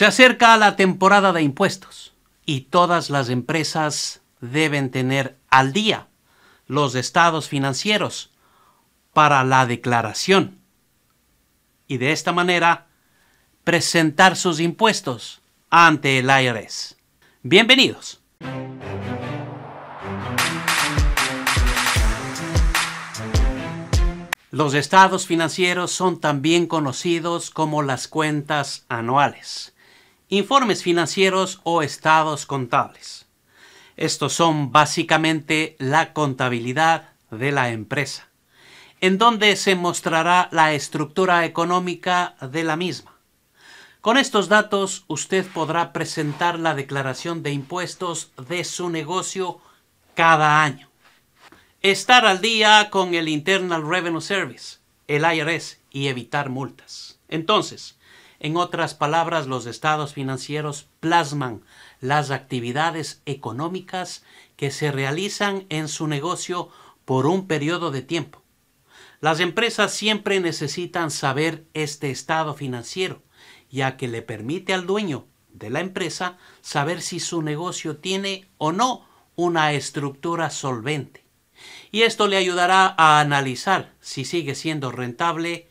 Se acerca la temporada de impuestos y todas las empresas deben tener al día los estados financieros para la declaración y de esta manera presentar sus impuestos ante el IRS. Bienvenidos. Los estados financieros son también conocidos como las cuentas anuales informes financieros o estados contables. Estos son básicamente la contabilidad de la empresa, en donde se mostrará la estructura económica de la misma. Con estos datos usted podrá presentar la declaración de impuestos de su negocio cada año. Estar al día con el Internal Revenue Service, el IRS, y evitar multas. Entonces, en otras palabras, los estados financieros plasman las actividades económicas que se realizan en su negocio por un periodo de tiempo. Las empresas siempre necesitan saber este estado financiero, ya que le permite al dueño de la empresa saber si su negocio tiene o no una estructura solvente. Y esto le ayudará a analizar si sigue siendo rentable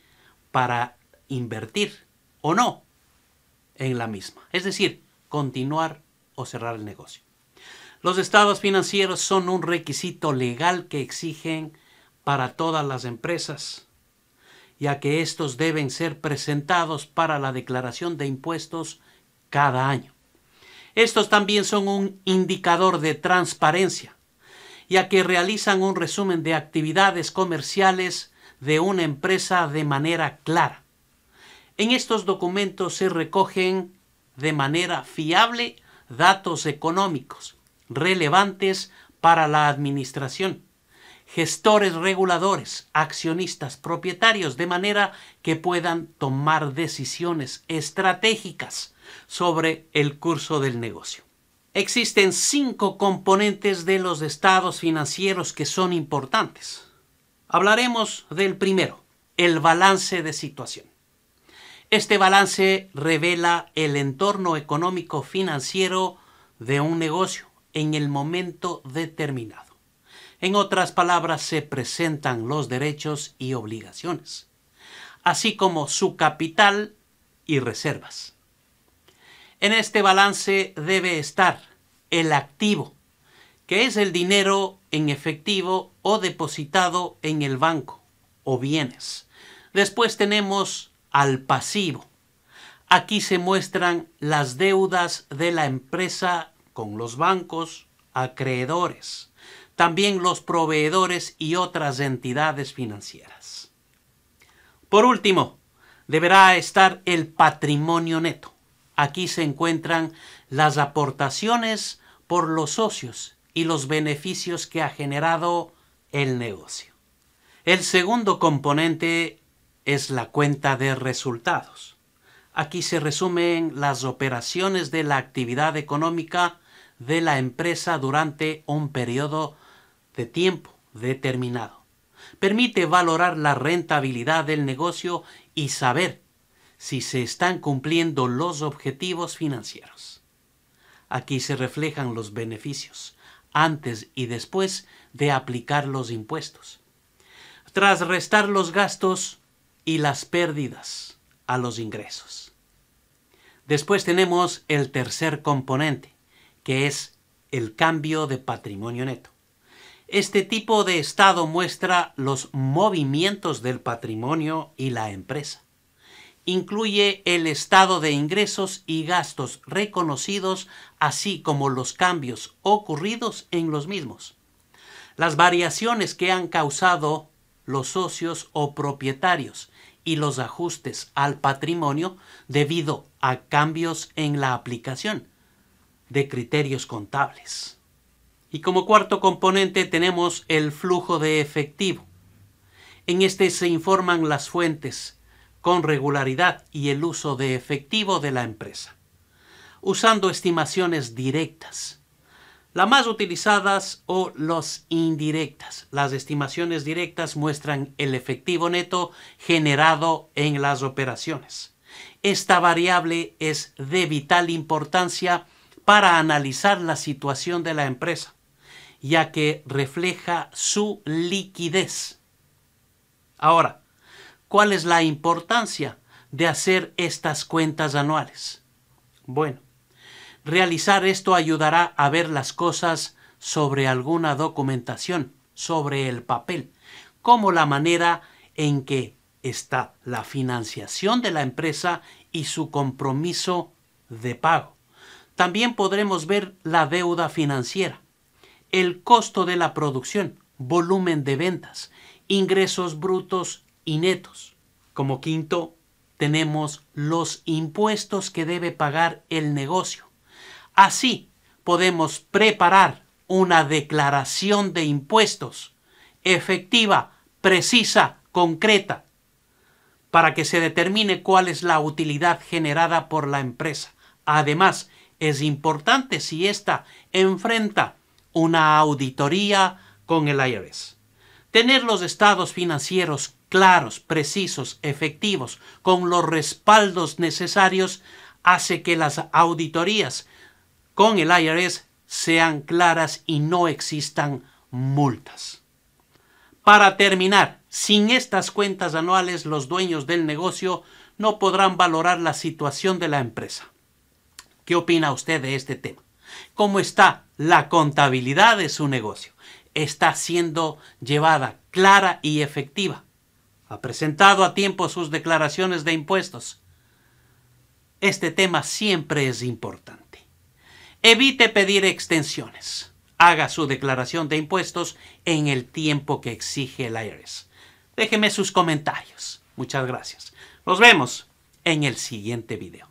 para invertir o no en la misma. Es decir, continuar o cerrar el negocio. Los estados financieros son un requisito legal que exigen para todas las empresas, ya que estos deben ser presentados para la declaración de impuestos cada año. Estos también son un indicador de transparencia, ya que realizan un resumen de actividades comerciales de una empresa de manera clara. En estos documentos se recogen de manera fiable datos económicos relevantes para la administración, gestores reguladores, accionistas, propietarios, de manera que puedan tomar decisiones estratégicas sobre el curso del negocio. Existen cinco componentes de los estados financieros que son importantes. Hablaremos del primero, el balance de situación. Este balance revela el entorno económico financiero de un negocio en el momento determinado. En otras palabras, se presentan los derechos y obligaciones, así como su capital y reservas. En este balance debe estar el activo, que es el dinero en efectivo o depositado en el banco o bienes. Después tenemos al pasivo. Aquí se muestran las deudas de la empresa con los bancos, acreedores, también los proveedores y otras entidades financieras. Por último, deberá estar el patrimonio neto. Aquí se encuentran las aportaciones por los socios y los beneficios que ha generado el negocio. El segundo componente es la cuenta de resultados. Aquí se resumen las operaciones de la actividad económica de la empresa durante un periodo de tiempo determinado. Permite valorar la rentabilidad del negocio y saber si se están cumpliendo los objetivos financieros. Aquí se reflejan los beneficios antes y después de aplicar los impuestos. Tras restar los gastos, y las pérdidas a los ingresos. Después tenemos el tercer componente, que es el cambio de patrimonio neto. Este tipo de estado muestra los movimientos del patrimonio y la empresa. Incluye el estado de ingresos y gastos reconocidos, así como los cambios ocurridos en los mismos. Las variaciones que han causado los socios o propietarios y los ajustes al patrimonio debido a cambios en la aplicación de criterios contables. Y como cuarto componente tenemos el flujo de efectivo. En este se informan las fuentes con regularidad y el uso de efectivo de la empresa, usando estimaciones directas las más utilizadas o las indirectas. Las estimaciones directas muestran el efectivo neto generado en las operaciones. Esta variable es de vital importancia para analizar la situación de la empresa, ya que refleja su liquidez. Ahora, ¿cuál es la importancia de hacer estas cuentas anuales? Bueno, Realizar esto ayudará a ver las cosas sobre alguna documentación, sobre el papel, como la manera en que está la financiación de la empresa y su compromiso de pago. También podremos ver la deuda financiera, el costo de la producción, volumen de ventas, ingresos brutos y netos. Como quinto, tenemos los impuestos que debe pagar el negocio. Así podemos preparar una declaración de impuestos efectiva, precisa, concreta, para que se determine cuál es la utilidad generada por la empresa. Además, es importante si ésta enfrenta una auditoría con el IRS. Tener los estados financieros claros, precisos, efectivos, con los respaldos necesarios, hace que las auditorías con el IRS sean claras y no existan multas. Para terminar, sin estas cuentas anuales los dueños del negocio no podrán valorar la situación de la empresa. ¿Qué opina usted de este tema? ¿Cómo está la contabilidad de su negocio? ¿Está siendo llevada clara y efectiva? ¿Ha presentado a tiempo sus declaraciones de impuestos? Este tema siempre es importante. Evite pedir extensiones. Haga su declaración de impuestos en el tiempo que exige el IRS. Déjeme sus comentarios. Muchas gracias. Nos vemos en el siguiente video.